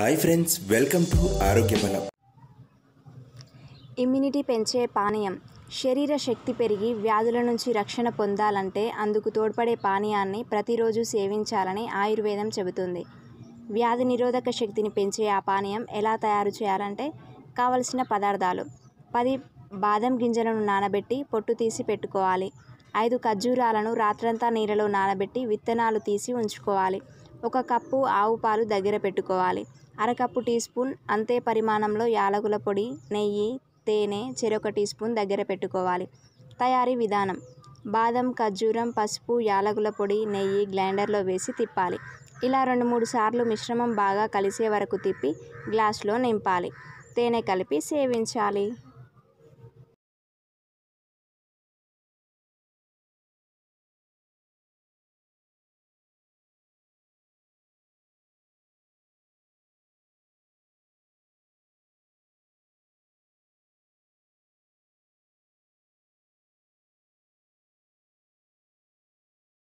hi friends welcome to ఆరోగ్య బలం immunity పెంచే పానీయం శరీర శక్తి పెరిగి వ్యాధుల నుంచి రక్షణ పొందాలంటే అందుకు తోడ్పడే పానీయాన్ని ప్రతిరోజు సేవించాలని ఆయుర్వేదం చెబుతుంది వ్యాధి నిరోధక శక్తిని పెంచే ఆ పానీయం ఎలా తయారు చేయాలంటే కావలసిన పదార్థాలు పది బాదం గింజలను నానబెట్టి పొట్టు తీసి పెట్టుకోవాలి ఐదు ఖర్జూరాలను రాత్రంతా నీళ్ళలో నానబెట్టి విత్తనాలు తీసి ఉంచుకోవాలి ఒక కప్పు ఆవు పాలు దగ్గర పెట్టుకోవాలి అరకప్పు టీ స్పూన్ అంతే పరిమాణంలో యాలకుల పొడి నెయ్యి తేనె చెరొక టీ స్పూన్ దగ్గర పెట్టుకోవాలి తయారీ విధానం బాదం ఖర్జూరం పసుపు యాలకుల పొడి నెయ్యి గ్లైండర్లో వేసి తిప్పాలి ఇలా రెండు మూడు సార్లు మిశ్రమం బాగా కలిసే వరకు తిప్పి గ్లాస్లో నింపాలి తేనె కలిపి సేవించాలి